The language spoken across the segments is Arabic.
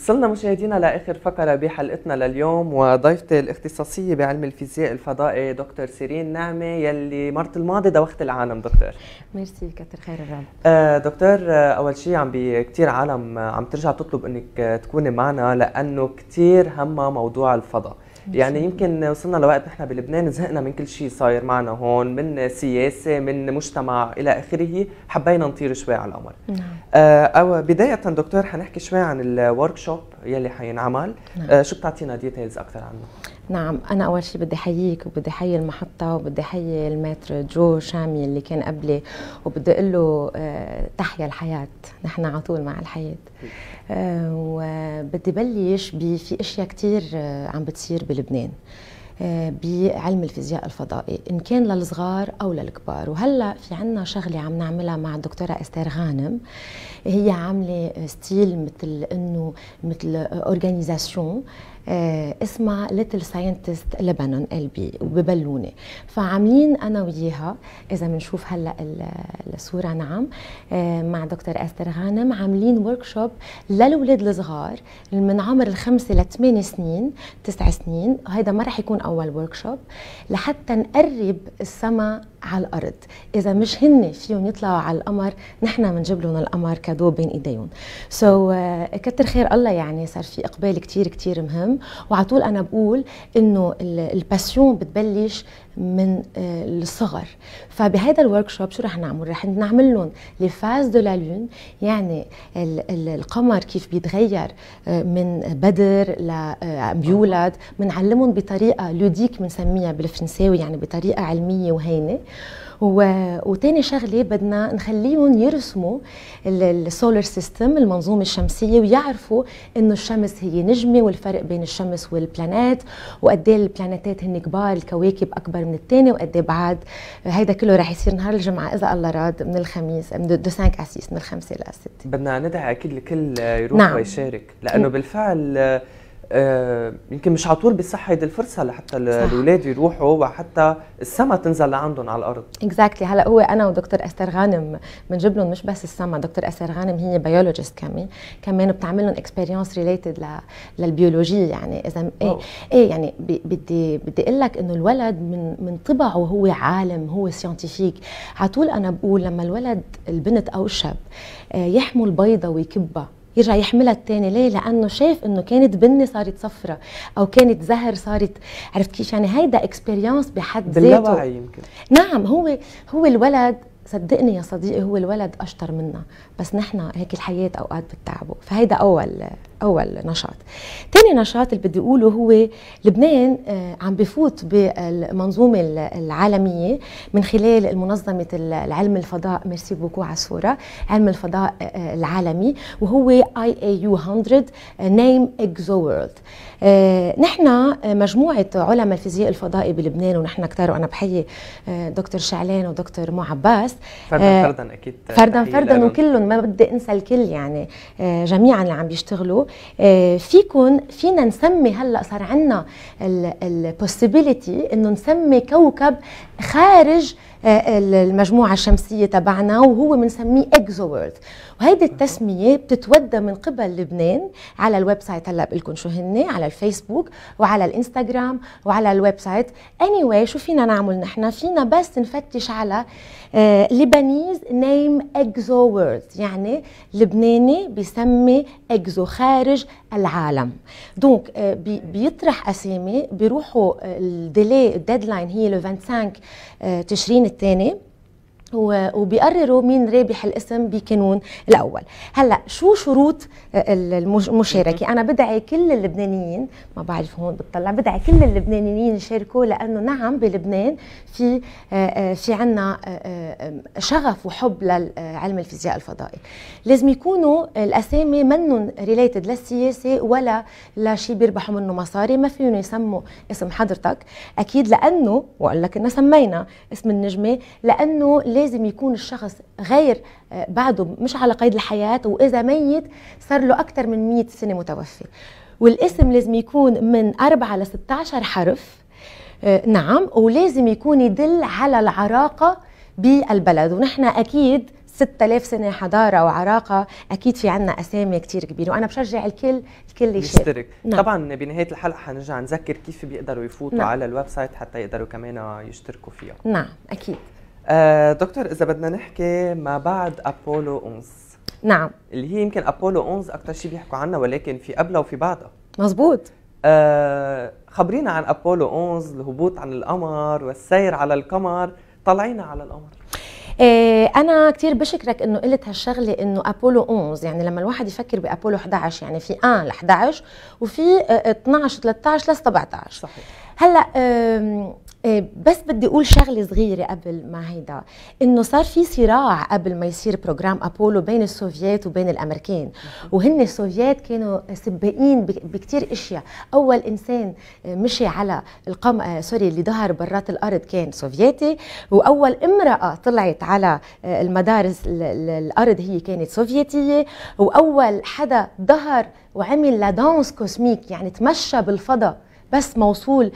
وصلنا مشاهدينا لاخر فقره بحلقتنا لليوم وضيفتي الاختصاصيه بعلم الفيزياء الفضائي دكتور سيرين نعمه يلي مرت الماضي دوخت العالم دكتور ميرسي كثر خير الرب آه دكتور آه اول شيء عم بكثير عالم آه، عم ترجع تطلب انك آه، تكوني معنا لانه كثير هما موضوع الفضاء يعني يمكن وصلنا لوقت نحن بلبنان زهقنا من كل شيء صاير معنا هون من سياسه من مجتمع الى اخره حبينا نطير شوي على القمر نعم. آه أو بدايه دكتور حنحكي شوي عن الورك شوب يلي حينعمل نعم. آه شو بتعطينا ديتيلز اكثر عنه نعم انا اول شيء بدي احييك وبدي احيي المحطه وبدي احيي الماتر جو شامي اللي كان قبلي وبدي اقول له آه، تحيا الحياه نحن على طول مع الحياه آه، وبدي بلش في اشياء كثير آه، عم بتصير بلبنان بعلم الفيزياء الفضائي إن كان للصغار أو للكبار وهلأ في عنا شغلة عم نعملها مع الدكتورة استير غانم هي عامله ستيل مثل انه مثل اورجانيزاسيون آه، اسمها ليتل ساينتست لبنان ال بي وببلونه فعاملين انا وياها اذا بنشوف هلا الصوره نعم آه، مع دكتور استر غانم عاملين ورك شوب للاولاد الصغار من عمر الخمسه لثمان سنين تسع سنين هيدا ما رح يكون اول ورك شوب لحتى نقرب السما على الارض اذا مش هن فيهم يطلعوا على القمر نحن بنجيب لهم القمر كادو بين ايديهم سو so, uh, آه، كتر خير الله يعني صار في اقبال كتير كتير مهم وعلى طول انا بقول انه الباسيون بتبلش من آه، الصغر فبهذا الورك شوب شو رح نعمل رح نعمل لهم لي فاز دو لا لون يعني القمر كيف بيتغير آه، من بدر لبيولد بنعلمهم بطريقه لوديك بنسميها بالفرنساوي يعني بطريقه علميه وهينه و... وتاني شغله بدنا نخليهم يرسموا السولار سيستم المنظومه الشمسيه ويعرفوا انه الشمس هي نجمه والفرق بين الشمس والبلانات وقد ايه البلانتات هن كبار الكواكب اكبر من الثانيه وقد ايه بعد هيدا كله رح يصير نهار الجمعه اذا الله راد من الخميس من دو سانك اسيس من الخمسه للسته بدنا ندعي اكيد الكل يروح نعم. ويشارك لانه نعم. بالفعل آه، يمكن مش على طول بصح هيدي الفرصه لحتى الاولاد يروحوا وحتى السما تنزل لعندهم على الارض اكزاكتلي exactly. هلا هو انا ودكتور استر غانم بنجيب لهم مش بس السما دكتور استر غانم هي بيولوجيست كمان كمان بتعمل لهم اكسبيرينس ريليتد للبيولوجي يعني اذا ايه ايه يعني بدي بدي اقول لك انه الولد من من طبعه هو عالم هو ساينتيفيك على طول انا بقول لما الولد البنت او الشاب آه، يحمل بيضه ويكبها يرجع يحملها الثاني ليه لانه شاف انه كانت بني صارت صفرة او كانت زهر صارت عرفت كيف يعني هيدا اكسبيرينس بحد ذاته باللاوعي يمكن نعم هو هو الولد صدقني يا صديقي هو الولد اشطر منا بس نحن هيك الحياه اوقات بتتعبه فهيدا اول اول نشاط ثاني نشاط اللي بدي اقوله هو لبنان آه، عم بفوت بالمنظومه العالميه من خلال منظمه العلم الفضاء ميرسي بوكو على الصوره علم الفضاء آه، آه، العالمي وهو اي اي يو 100 نيم اكزو وورلد نحن مجموعه علماء الفيزياء الفضائي بلبنان ونحن كثار وانا بحيي دكتور شعلان ودكتور مو عباس فردا فردا اكيد فردا فردا وكلهم ما بدي انسى الكل يعني جميعا اللي عم بيشتغلوا آه، فيكن فينا نسمي هلا صار عندنا البوسيبيليتي انه نسمي كوكب خارج آه، المجموعه الشمسيه تبعنا وهو بنسميه اكزو وورلد وهيدي التسميه بتتودى من قبل لبنان على الويب سايت هلا بقول لكم شو هن على الفيسبوك وعلى الانستغرام وعلى الويب سايت اني anyway, شو فينا نعمل نحن فينا بس نفتش على لبنيز نيم اكزو وورد يعني لبناني بيسمي اكزو خارج العالم دونك آه، بيطرح اسامي بيروحوا الديلي آه، الديدلاين هي لو 25 آه، تشرين الثاني وبيقرروا مين رابح الاسم بكانون الاول هلا شو شروط آه، المشاركه انا بدعي كل اللبنانيين ما بعرف هون بتطلع بدعي كل اللبنانيين يشاركوا لانه نعم بلبنان في آه، آه، في عنا شغف وحب لعلم الفيزياء الفضائي لازم يكونوا الاسامي منهم ريليتد للسياسه ولا لشيء بيربحوا منه مصاري ما فيهم يسموا اسم حضرتك اكيد لانه وقال لك سمينا اسم النجمه لانه لازم يكون الشخص غير آه، بعده مش على قيد الحياة وإذا ميت صار له أكثر من 100 سنة متوفي والاسم لازم يكون من 4 ل 16 حرف آه، نعم ولازم يكون يدل على العراقة بالبلد ونحن أكيد 6000 سنه حضاره وعراقه اكيد في عنا اسامي كثير كبيره وانا بشجع الكل الكل يشترك نعم. طبعا بنهايه الحلقه حنرجع نذكر كيف بيقدروا يفوتوا نعم. على الويب سايت حتى يقدروا كمان يشتركوا فيها نعم اكيد آه، دكتور اذا بدنا نحكي ما بعد ابولو 11 نعم اللي هي يمكن ابولو 11 اكثر شيء بيحكوا عنها ولكن في قبلها وفي بعدها مزبوط آه خبرينا عن ابولو 11 الهبوط عن القمر والسير على القمر طلعينا على القمر آه، انا كثير بشكرك انه قلت هالشغله انه ابولو 11 يعني لما الواحد يفكر بابولو 11 يعني في ان ل 11 وفي 12 13 ل 17 صحيح هلا آه، بس بدي اقول شغله صغيره قبل ما هيدا انه صار في صراع قبل ما يصير بروجرام ابولو بين السوفييت وبين الامريكان وهن السوفييت كانوا سباقين بكثير اشياء اول انسان آه، مشي على القم آه، سوري اللي ظهر برات الارض كان سوفيتي واول امراه طلعت على المدارس الارض هي كانت سوفيتيه واول حدا ظهر وعمل لادانس كوسميك يعني تمشى بالفضاء بس موصول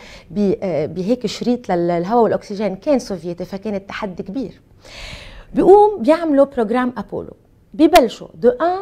آه، بهيك شريط للهواء والاكسجين كان سوفيتي فكان التحدي كبير بيقوم بيعملوا بروجرام ابولو ببلشوا دو ان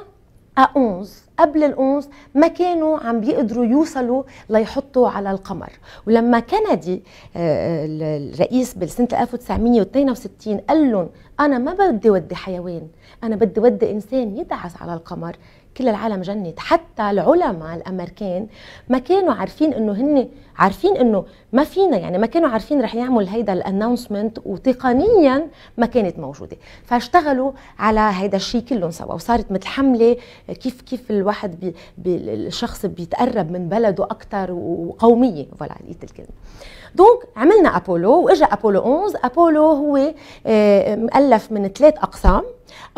ا 11 قبل الأونز ما كانوا عم بيقدروا يوصلوا ليحطوا على القمر ولما كندي آه، الرئيس بالسنة 1962 قال لهم أنا ما بدي ودي حيوان أنا بدي ودي إنسان يدعس على القمر كل العالم جنت حتى العلماء الامريكان ما كانوا عارفين انه هن عارفين انه ما فينا يعني ما كانوا عارفين رح يعمل هيدا الانونسمنت وتقنيا ما كانت موجوده فاشتغلوا على هيدا الشيء كلهم سوا وصارت مثل حمله كيف كيف الواحد بي بي الشخص بيتقرب من بلده اكثر وقوميه فوالا لقيت الكلمه دونك عملنا ابولو واجا ابولو 11 ابولو هو آه، مؤلف من ثلاث اقسام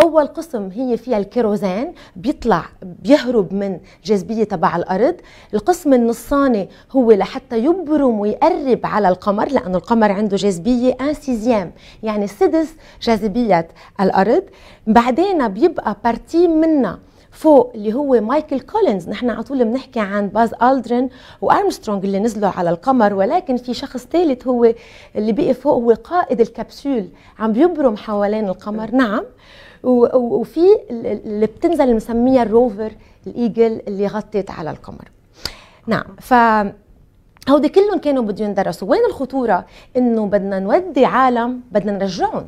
اول قسم هي فيها الكيروزان بيطلع بيهرب من الجاذبيه تبع الارض القسم النصاني هو لحتى يبرم ويقرب على القمر لانه القمر عنده جاذبيه ان سيزيام يعني سدس جاذبيه الارض بعدين بيبقى بارتي منها فوق اللي هو مايكل كولينز نحن على طول بنحكي عن باز ألدرين وارمسترونج اللي نزلوا على القمر ولكن في شخص ثالث هو اللي بقي فوق هو قائد الكبسول عم بيبرم حوالين القمر نعم, نعم. وفي اللي بتنزل بنسميها الروفر الايجل اللي غطت على القمر نعم ف هودي كلهم كانوا بدهم يدرسوا وين الخطوره انه بدنا نودي عالم بدنا نرجعهم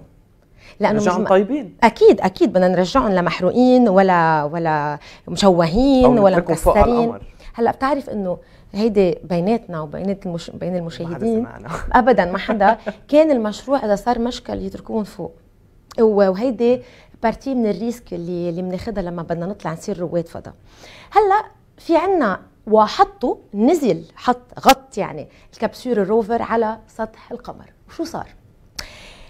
لانه مش طيبين اكيد اكيد بدنا نرجعهم لمحروقين ولا ولا مشوهين ولا مكسرين هلا بتعرف انه هيدي بيناتنا وبين المش... بين المشاهدين ما حدا ابدا ما حدا كان المشروع اذا صار مشكل يتركون فوق وهيدي بارتي من الريسك اللي اللي بناخذها لما بدنا نطلع نصير رواد فضاء هلا في عنا وحطوا نزل حط غط يعني الكبسول الروفر على سطح القمر وشو صار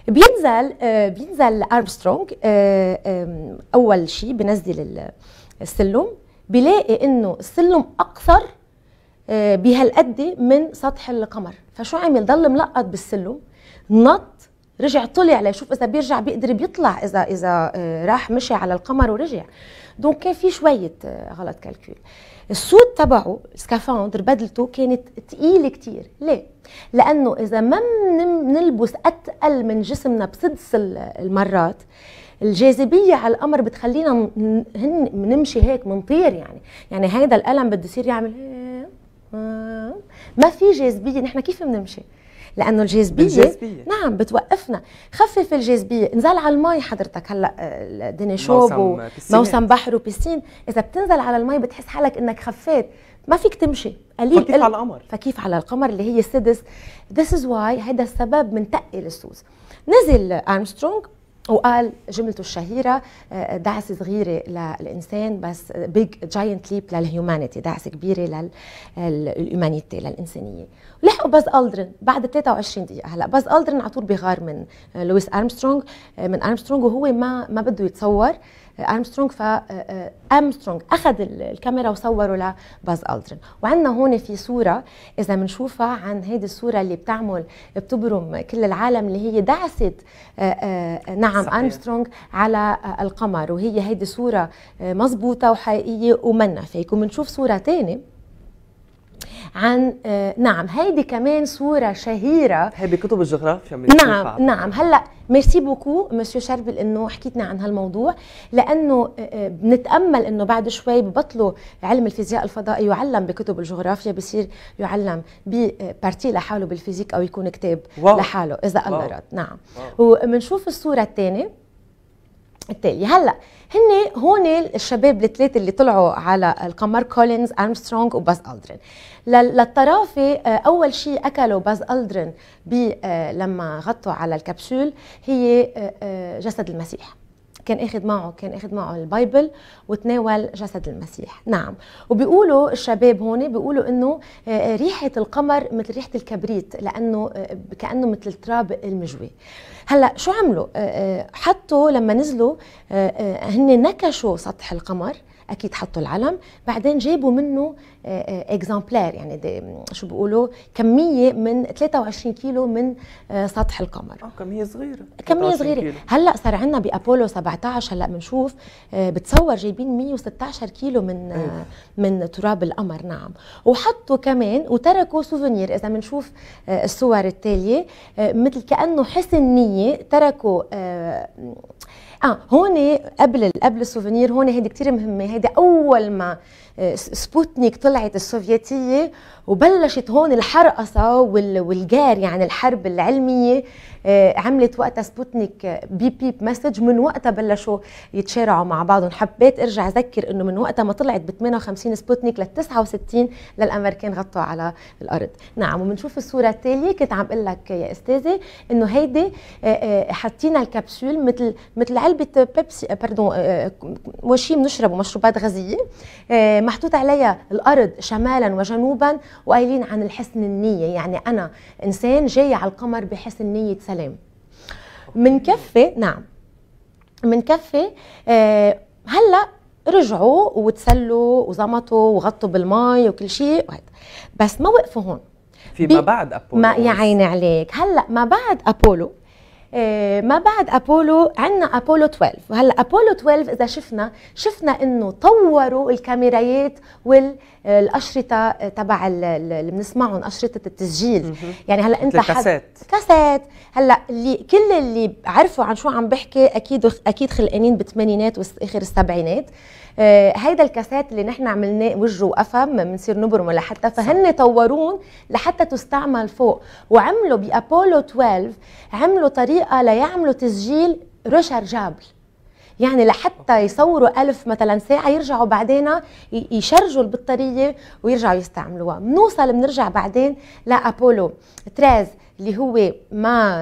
بينزل آه، بينزل ارمسترونج آه، اول شيء بنزل السلم بلاقي انه السلم اكثر آه، بهالقد من سطح القمر فشو عمل ضل ملقط بالسلم نط رجع طلع ليشوف اذا بيرجع بيقدر بيطلع اذا اذا راح مشي على القمر ورجع دونك كان في شويه غلط كالكول السود تبعه سكافاندر بدلته كانت تقيله كتير ليه لانه اذا ما بنلبس اتقل من جسمنا بسدس المرات الجاذبية على القمر بتخلينا هن نمشي هيك منطير يعني يعني هيدا القلم بده يصير يعمل آه، ما في جاذبية نحن كيف بنمشي لانه الجاذبيه الجاذبيه نعم بتوقفنا خفف الجاذبيه انزل على المي حضرتك هلا آه، الدنيا شوب موسم, موسم بحر وبيسين اذا بتنزل على المي بتحس حالك انك خفيت ما فيك تمشي قليل فكيف على القمر فكيف على القمر اللي هي السدس ذس از واي هذا السبب من تقل السوس نزل أرمسترونغ وقال جملته الشهيره آه، دعسه صغيره للانسان بس بيج جاينت ليب للهيومانيتي دعسه كبيره للهيومانيتي آه، للانسانيه لحقوا باز الدرن بعد 23 دقيقه هلا باز الدرن على طول بغار من آه، لويس ارمسترونج من ارمسترونج وهو ما ما بده يتصور ارمسترونج آه، آه، ارمسترونج اخذ الكاميرا وصوره لباز الدرن وعندنا هون في صوره اذا بنشوفها عن هيدي الصوره اللي بتعمل بتبرم كل العالم اللي هي دعسه آه، نعم ارمسترونج على القمر وهي هيدي صوره مضبوطه وحقيقيه ومنا فيك وبنشوف صوره ثانيه عن آه، نعم هيدي كمان صوره شهيره هي بكتب الجغرافيا نعم نعم هلا ميرسي بوكو مسيو شربل انه حكيتنا عن هالموضوع لانه آه، آه، بنتامل انه بعد شوي ببطلوا علم الفيزياء الفضائي يعلم بكتب الجغرافيا بصير يعلم ببارتي لحاله بالفيزيك او يكون كتاب واو. لحاله اذا الله رد نعم وبنشوف الصوره الثانيه التالي هلا هن هون الشباب الثلاثه اللي طلعوا على القمر كولينز ارمسترونغ وباز الدرين للطرافه آه، اول شيء اكلوا باز الدرين آه، لما غطوا على الكبسول هي آه، جسد المسيح كان اخذ معه كان اخذ معه البايبل وتناول جسد المسيح نعم وبيقولوا الشباب هون بيقولوا انه آه، آه، ريحه القمر مثل ريحه الكبريت لانه آه، كانه مثل التراب المجوي هلا شو عملوا حطوا لما نزلوا هن نكشوا سطح القمر اكيد حطوا العلم بعدين جابوا منه اكزامبلير آه، آه، يعني شو بيقولوا كميه من 23 كيلو من آه، سطح القمر اه كميه صغيره كميه صغيره كيلو. هلا صار عندنا بابولو 17 هلا بنشوف بتصور جايبين 116 كيلو من أيوه. من تراب القمر نعم وحطوا كمان وتركوا سوفونير اذا بنشوف الصور التاليه مثل كانه حسن نيه تركوا اه هون قبل قبل السوفينير هون هيدي كثير مهمه هيدي اول ما آه، سبوتنيك طلعت السوفيتيه وبلشت هون الحرقصه والجار يعني الحرب العلميه آه، عملت وقتها سبوتنيك بيب آه، بيب مسج من وقتها بلشوا يتشارعوا مع بعضهم حبيت ارجع اذكر انه من وقتها ما طلعت ب 58 سبوتنيك لل 69 للامريكان غطوا على الارض نعم وبنشوف الصوره التاليه كنت عم اقول لك يا استاذه انه هيدي آه، حاطين الكبسول مثل مثل علبه بيبسي باردون وشي بنشربه مشروبات غازيه محطوط عليها الارض شمالا وجنوبا وقايلين عن الحسن النيه يعني انا انسان جاي على القمر بحسن نيه الكلام منكفي نعم منكفي كفة آه، هلا رجعوا وتسلوا وزمطوا وغطوا بالماء وكل شيء وهيدا بس ما وقفوا هون في ما بعد ابولو ما يا عيني عليك هلا ما بعد ابولو آه، ما بعد ابولو عندنا ابولو 12 وهلا ابولو 12 اذا شفنا شفنا انه طوروا الكاميرات وال الاشرطه تبع اللي بنسمعهم اشرطه التسجيل يعني هلا انت كاسات كاسات هلا اللي كل اللي عرفوا عن شو عم بحكي اكيد اكيد خلقانين بالثمانينات واخر السبعينات آه هيدا الكاسات اللي نحن عملناه وجه وقفم بنصير نبرمه لحتى فهن طورون لحتى تستعمل فوق وعملوا بابولو 12 عملوا طريقه ليعملوا تسجيل ريشارجابل يعني لحتى يصوروا ألف مثلا ساعة يرجعوا بعدين يشرجوا البطارية ويرجعوا يستعملوها بنوصل بنرجع بعدين لأبولو 13 اللي هو ما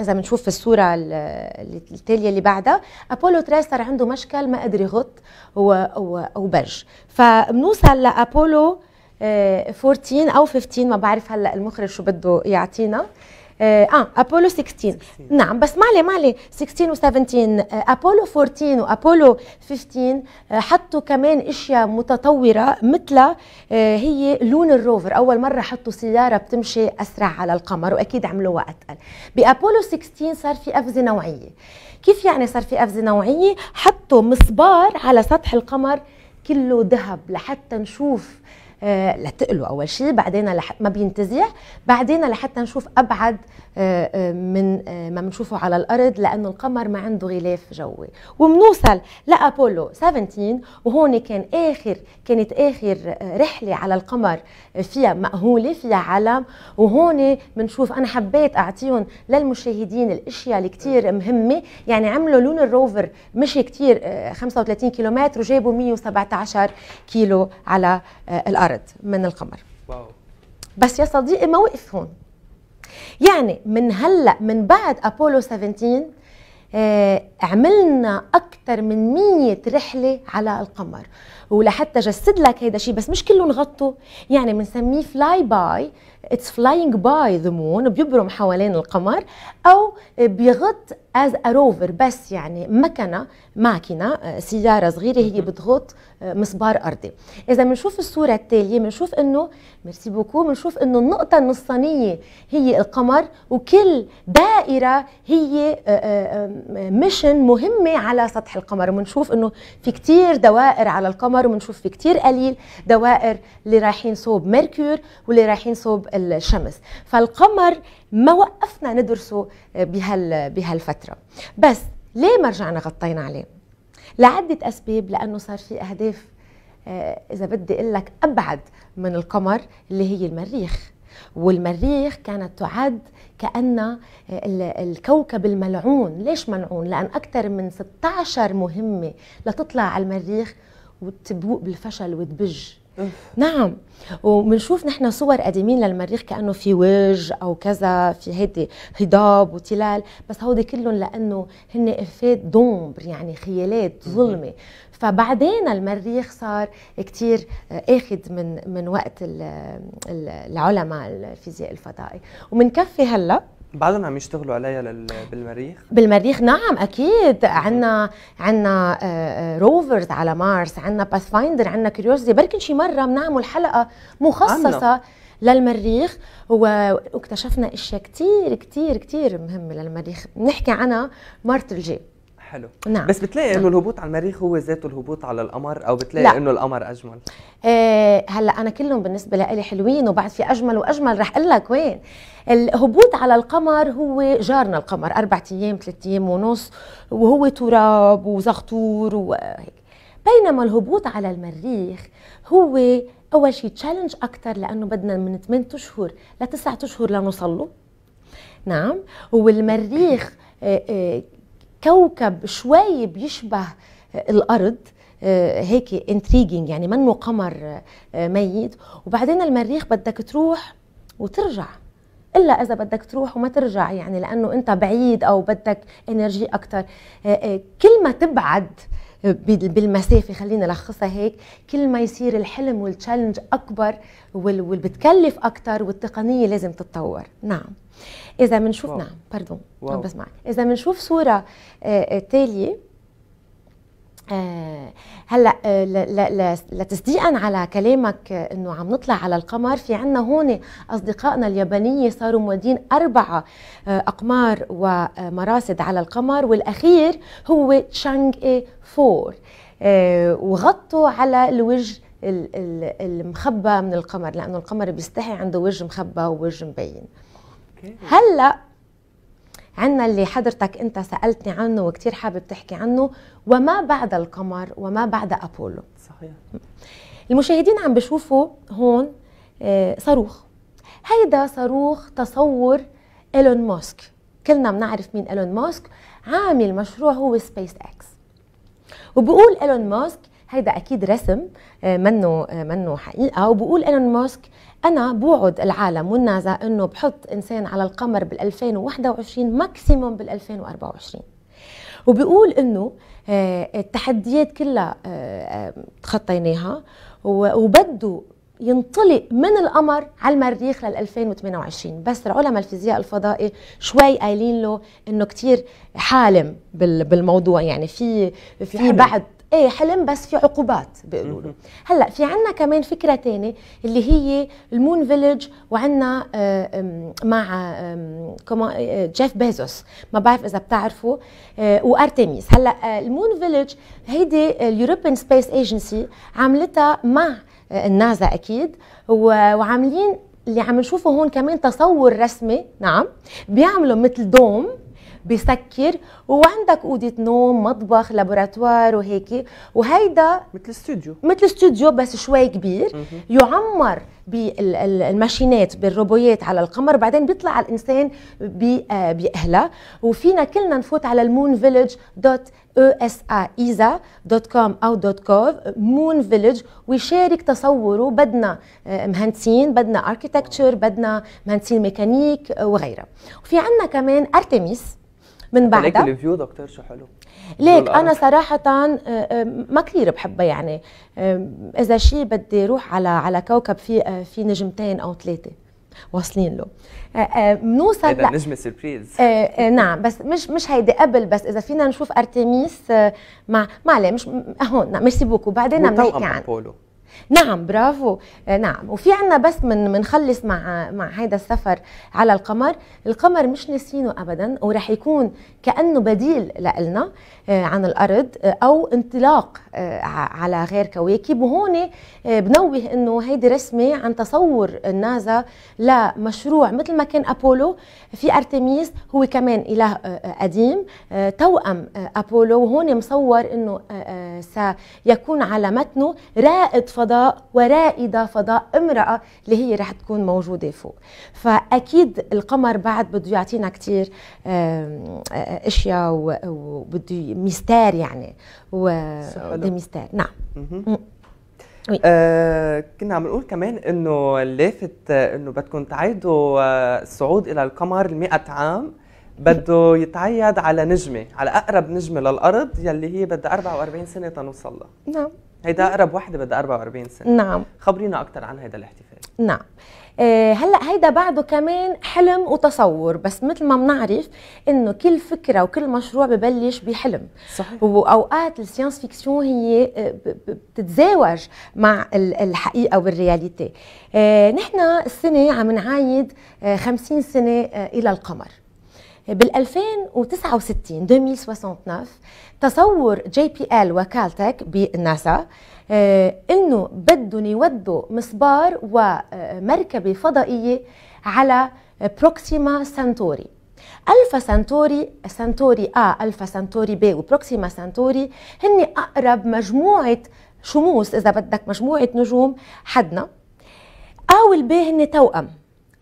اذا بنشوف الصوره التاليه اللي بعدها ابولو 3 صار عنده مشكل ما قدر يغط وبرج فبنوصل لابولو 14 او 15 آه، ما بعرف هلا المخرج شو بده يعطينا اه ابولو آه، 16 نعم بس معلي معلي 16 و17 ابولو 14 وابولو 15 حطوا كمان اشياء متطوره مثل آه، هي لون الروفر اول مره حطوا سياره بتمشي اسرع على القمر واكيد عملوها اتقل بابولو 16 صار في قفزه نوعيه كيف يعني صار في قفزه نوعيه حطوا مسبار على سطح القمر كله ذهب لحتى نشوف آه، لتقله اول شيء بعدين لح... ما بينتزع بعدين لحتى نشوف ابعد آه، آه، من ما بنشوفه على الارض لانه القمر ما عنده غلاف جوي وبنوصل لابولو 17 وهون كان اخر كانت اخر رحله على القمر فيها مأهوله فيها علم وهون بنشوف انا حبيت اعطيهم للمشاهدين الاشياء اللي كثير مهمه يعني عملوا لون الروفر مشي كثير 35 كيلومتر وجابوا 117 كيلو على الارض الارض من القمر بس يا صديقي ما وقف هون يعني من هلا من بعد ابولو 17 آه، عملنا اكثر من 100 رحله على القمر ولحتى جسد لك هيدا الشيء بس مش كله نغطه يعني بنسميه فلاي باي اتس فلاينج باي ذا مون بيبرم حوالين القمر او بيغط از اروفر بس يعني مكنه ماكينه آه، سياره صغيره هي بتغط آه، مسبار ارضي اذا بنشوف الصوره التاليه بنشوف انه ميرسي بوكو بنشوف انه النقطه النصانيه هي القمر وكل دائره هي آه، ميشن مهمه على سطح القمر وبنشوف انه في كثير دوائر على القمر الاحمر وبنشوف في كثير قليل دوائر اللي رايحين صوب ميركور واللي رايحين صوب الشمس فالقمر ما وقفنا ندرسه بهال بهالفتره بس ليه ما رجعنا غطينا عليه لعده اسباب لانه صار في اهداف آه، اذا بدي اقول لك ابعد من القمر اللي هي المريخ والمريخ كانت تعد كأن آه، الكوكب الملعون ليش ملعون؟ لأن أكثر من 16 مهمة لتطلع على المريخ وتبوق بالفشل وتبج نعم وبنشوف نحن صور قديمين للمريخ كانه في وج او كذا في هيدي هضاب وتلال بس هودي كلهم لانه هن افات دومبر يعني خيالات ظلمه فبعدين المريخ صار كثير آه، اخذ من من وقت العلماء الفيزياء الفضائي ومنكفي هلا بعدهم عم يشتغلوا عليها بالمريخ؟ بالمريخ نعم اكيد عندنا عندنا روفرز على مارس عندنا باث فايندر عندنا كيوريوزيتي بركن شي مره بنعمل حلقه مخصصه عمنا. للمريخ واكتشفنا اشياء كثير كثير كثير مهمه للمريخ بنحكي عنها مرت الجاي حلو نعم بس بتلاقي نعم. انه الهبوط على المريخ هو ذاته الهبوط على القمر او بتلاقي انه القمر اجمل آه هلا انا كلهم بالنسبه لي حلوين وبعد في اجمل واجمل رح اقول لك وين الهبوط على القمر هو جارنا القمر اربع ايام ثلاث ايام ونص وهو تراب وزغطور وهيك بينما الهبوط على المريخ هو اول شيء تشالنج اكثر لانه بدنا من 8 اشهر لتسعة اشهر لنوصل له نعم والمريخ آه، آه، كوكب شوي بيشبه الارض آه، هيك انتريجينج يعني منه قمر آه، ميت وبعدين المريخ بدك تروح وترجع الا اذا بدك تروح وما ترجع يعني لانه انت بعيد او بدك انرجي اكثر آه، كل ما تبعد بالمسافه خلينا نلخصها هيك كل ما يصير الحلم والتشالنج اكبر والبتكلف اكثر والتقنيه لازم تتطور نعم اذا بنشوف نعم باردون اذا بنشوف صوره آه، آه، تاليه آه، هلا لتصديقا على كلامك انه عم نطلع على القمر في عنا هون اصدقائنا اليابانيه صاروا مودين اربعه اقمار ومراصد على القمر والاخير هو تشانغ اي 4 وغطوا على الوجه المخبى من القمر لانه القمر بيستحي عنده وجه مخبى ووجه مبين هلا عندنا اللي حضرتك انت سالتني عنه وكثير حابب تحكي عنه وما بعد القمر وما بعد ابولو صحيح المشاهدين عم بشوفوا هون آه، صاروخ هيدا صاروخ تصور ايلون ماسك كلنا بنعرف مين ايلون ماسك عامل مشروع هو سبيس اكس وبقول ايلون ماسك هيدا اكيد رسم آه، منه آه، منه حقيقه وبقول ايلون ماسك انا بوعد العالم والنازا انه بحط انسان على القمر بال 2021 ماكسيموم بال 2024 وبيقول انه آه، التحديات كلها تخطيناها وبده ينطلق من القمر على المريخ لل 2028 بس العلماء الفيزياء الفضائي شوي قايلين له انه كثير حالم بالموضوع يعني في في بعد ايه حلم بس في عقوبات بيقولوا له هلا في عنا كمان فكره تانية اللي هي المون فيليج وعنا آه، مع آه، جيف بيزوس ما بعرف اذا بتعرفوا آه، وارتيميس هلا المون فيليج هيدي اليوروبيان سبيس ايجنسي عملتها مع النازا اكيد وعاملين اللي عم نشوفه هون كمان تصور رسمي نعم بيعملوا مثل دوم بسكر وعندك اوضه نوم مطبخ لابوراتوار وهيك وهيدا مثل استوديو مثل استوديو بس شوي كبير يعمر بالماشينات بالروبويات على القمر بعدين بيطلع الانسان آه، باهله وفينا كلنا نفوت على المون فيلج دوت esa.isa.com او دوت كوف مون فيلج ويشارك تصوره بدنا آه، مهندسين بدنا اركيتكتشر بدنا مهندسين ميكانيك آه، وغيرها وفي عندنا كمان ارتميس من بعدها ليك الفيو دكتور شو حلو ليك انا صراحه آه، آه، ما كثير بحبها يعني آه، اذا شيء بدي روح على على كوكب في في نجمتين او ثلاثه واصلين له بنوصل لا نجمه سربريز نعم بس مش مش هيدي قبل بس اذا فينا نشوف ارتميس مع ما عليه مش هون نعم، ميرسي بوكو بعدين بنحكي عن بولو نعم برافو آه، نعم وفي عنا بس من منخلص مع مع هذا السفر على القمر القمر مش نسينه ابدا ورح يكون كانه بديل لنا آه، عن الارض آه، او انطلاق على غير كواكب وهون بنوه انه هيدي رسمه عن تصور النازا لمشروع مثل ما كان ابولو في ارتميس هو كمان اله قديم توأم ابولو وهون مصور انه سيكون على متنه رائد فضاء فضاء ورائدة فضاء امرأة اللي هي رح تكون موجودة فوق فأكيد القمر بعد بده يعطينا كتير اشياء وبده ميستار يعني وده ميستار نعم آه كنا عم نقول كمان انه لافت انه بدكم تعيدوا آه، الصعود الى القمر 100 عام بده يتعيد على نجمه على اقرب نجمه للارض يلي هي بدها 44 سنه تنوصل لها نعم هيدا اقرب وحده بدها 44 سنه نعم خبرينا اكثر عن هيدا الاحتفال نعم آه، هلا هيدا بعده كمان حلم وتصور بس مثل ما بنعرف انه كل فكره وكل مشروع ببلش بحلم صحيح واوقات الساينس فيكسيون هي آه، بتتزاوج مع الحقيقه والرياليتي آه، نحن السنه عم نعايد 50 سنه الى القمر بال 2069 2069 تصور جي بي ال وكالتك بناسا آه، انه بدهم يودوا مسبار ومركبه فضائيه على بروكسيما سنتوري الفا سنتوري سنتوري ا الفا سنتوري ب وبروكسيما سنتوري هن اقرب مجموعه شموس اذا بدك مجموعه نجوم حدنا ا والبي هن توأم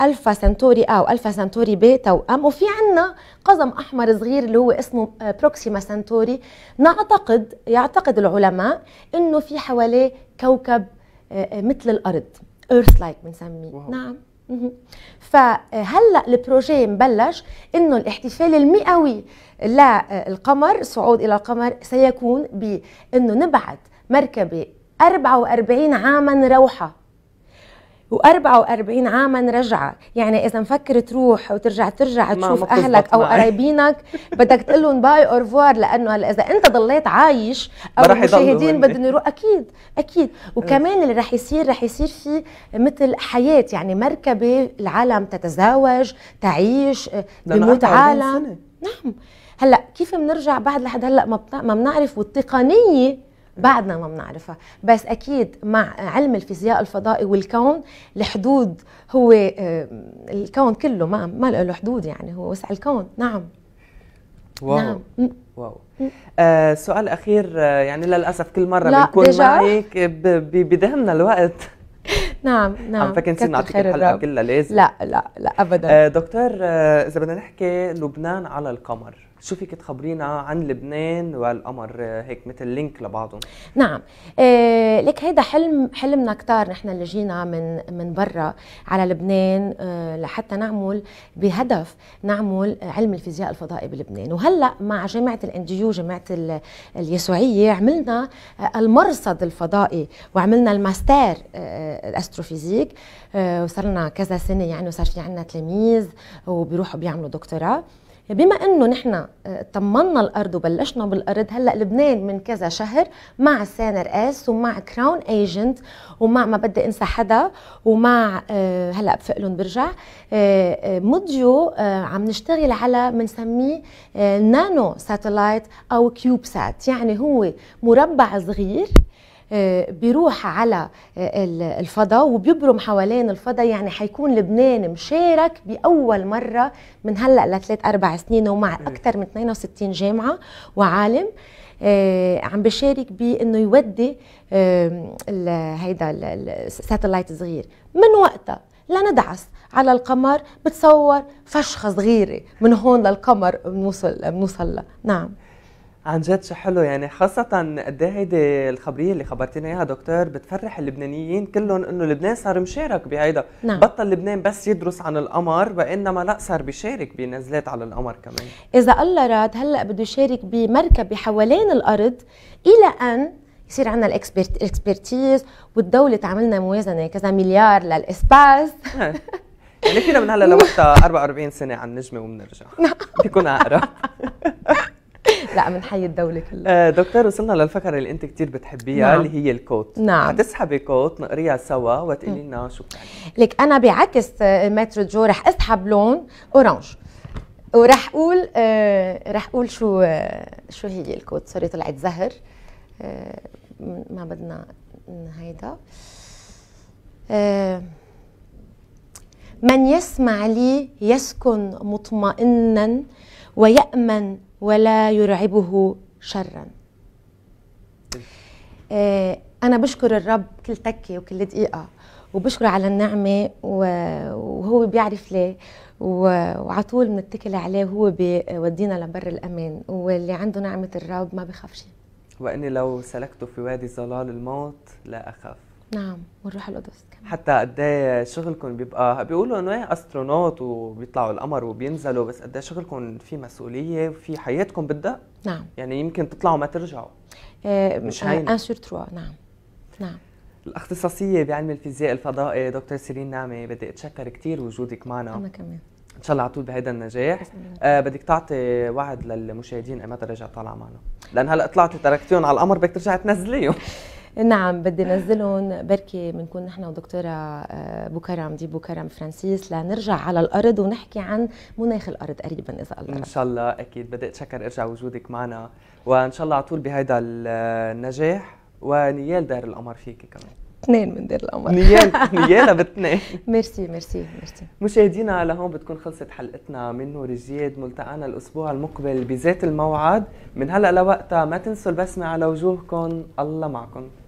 الفا سنتوري ا والفا سنتوري ب توأم وفي عندنا قزم احمر صغير اللي هو اسمه آه، بروكسيما سنتوري نعتقد يعتقد العلماء انه في حواليه كوكب آه، آه، مثل الارض ايرث لايك بنسميه نعم فهلا البروجي مبلش انه الاحتفال المئوي للقمر صعود الى القمر سيكون بانه نبعث مركبه 44 عاما روحه و44 عاما رجع يعني إذا مفكر تروح وترجع ترجع تشوف أهلك أو قرايبينك بدك تقول لهم باي أورفوار لأنه هلا إذا أنت ضليت عايش أو المشاهدين بدهم يروحوا أكيد أكيد وكمان اللي رح يصير رح يصير في مثل حياة يعني مركبة العالم تتزاوج تعيش آه، بموت عالم نعم هلا كيف بنرجع بعد لحد هلا ما بنعرف والتقنيه بعدنا ما بنعرفها بس اكيد مع علم الفيزياء الفضائي والكون الحدود هو آه، الكون كله ما ما له حدود يعني هو وسع الكون نعم واو نعم. واو آه سؤال اخير آه، يعني للاسف كل مره بنكون معك بدهمنا الوقت نعم نعم عم فكر نصير نعطيك الحلقه كلها لازم لا لا لا ابدا آه دكتور آه اذا بدنا نحكي لبنان على القمر شو فيك تخبرينا عن لبنان والقمر هيك مثل لينك لبعضهم نعم إيه لك هيدا حلم حلمنا كتار نحن اللي جينا من من برا على لبنان إيه لحتى نعمل بهدف نعمل علم الفيزياء الفضائي بلبنان وهلا مع جامعه الانديو جامعه اليسوعيه عملنا آه، المرصد الفضائي وعملنا الماستر آه، الاستروفيزيك آه، وصلنا كذا سنه يعني وصار في عندنا تلاميذ وبيروحوا بيعملوا دكتوراه بما انه نحن آه، طمنا الارض وبلشنا بالارض هلا لبنان من كذا شهر مع سانر اس ومع كراون ايجنت ومع ما بدي انسى حدا ومع آه، هلا لهم برجع آه، موديو عم نشتغل على بنسميه نانو ساتلايت او كيوب سات يعني هو مربع صغير آه، بيروح على آه، الفضاء وبيبرم حوالين الفضاء يعني حيكون لبنان مشارك باول مره من هلا لثلاث اربع سنين ومع اكثر من 62 جامعه وعالم آه، عم بشارك بانه يودي هيدا الساتلايت صغير من وقتها لندعس على القمر بتصور فشخه صغيره من هون للقمر بنوصل بنوصل نعم عن جد شو حلو يعني خاصة قد ايه هيدي الخبرية اللي خبرتينا اياها دكتور بتفرح اللبنانيين كلهم انه لبنان صار مشارك بهيدا نعم. بطل لبنان بس يدرس عن القمر وانما لا صار بيشارك بنزلات على القمر كمان اذا الله راد هلا بده يشارك بمركبة حوالين الارض الى ان يصير عندنا الاكسبرتيز والدولة تعملنا موازنة كذا مليار للاسباس يعني فينا من هلا لوقتها 44 سنة عن نجمة وبنرجع نعم. بيكون اقرب لا من حي الدوله كلها آه، دكتور وصلنا للفقره اللي انت كثير بتحبيها نعم. اللي هي الكوت نعم حتسحبي كوت نقريها سوا وتقولي لنا شو بتعني لك انا بعكس آه، مترو جو رح اسحب لون اورانج ورح اقول آه رح اقول شو آه شو هي الكوت سوري طلعت زهر آه ما بدنا هيدا آه من يسمع لي يسكن مطمئنا ويأمن ولا يرعبه شرا آه، أنا بشكر الرب كل تكة وكل دقيقة وبشكره على النعمة وهو بيعرف ليه وعطول بنتكل عليه وهو بيودينا لبر الأمان واللي عنده نعمة الرب ما بخاف شيء وإني لو سلكت في وادي ظلال الموت لا أخاف نعم والروح القدس كمان حتى قد ايه شغلكم بيبقى بيقولوا انه ايه استرونوت وبيطلعوا القمر وبينزلوا بس قد ايه شغلكم في مسؤوليه وفي حياتكم بدها نعم يعني يمكن تطلعوا ما ترجعوا آه، مش آه، هينه ان سور تروا نعم نعم الاختصاصيه بعلم الفيزياء الفضائي دكتور سيرين نعمه بدي اتشكر كثير وجودك معنا انا كمان ان شاء الله على طول بهيدا النجاح آه بدك تعطي وعد للمشاهدين ايمتى رجع طالعه معنا لان هلا طلعتي تركتيهم على القمر بدك ترجعي تنزليهم نعم بدي نزلهم بركي بنكون نحن ودكتوره آه، بوكرم دي بوكرم فرانسيس لنرجع على الارض ونحكي عن مناخ الارض قريبا اذا الله ان شاء الله اكيد بدي اتشكر ارجع وجودك معنا وان شاء الله على طول بهذا آه، النجاح ونيال دار القمر فيك كمان اثنين من دير القمر نيال نيالة باثنين ميرسي ميرسي ميرسي مشاهدينا لهون بتكون خلصت حلقتنا من نور جياد ملتقانا الاسبوع المقبل بذات الموعد من هلا لوقتها ما تنسوا البسمة على وجوهكم الله معكم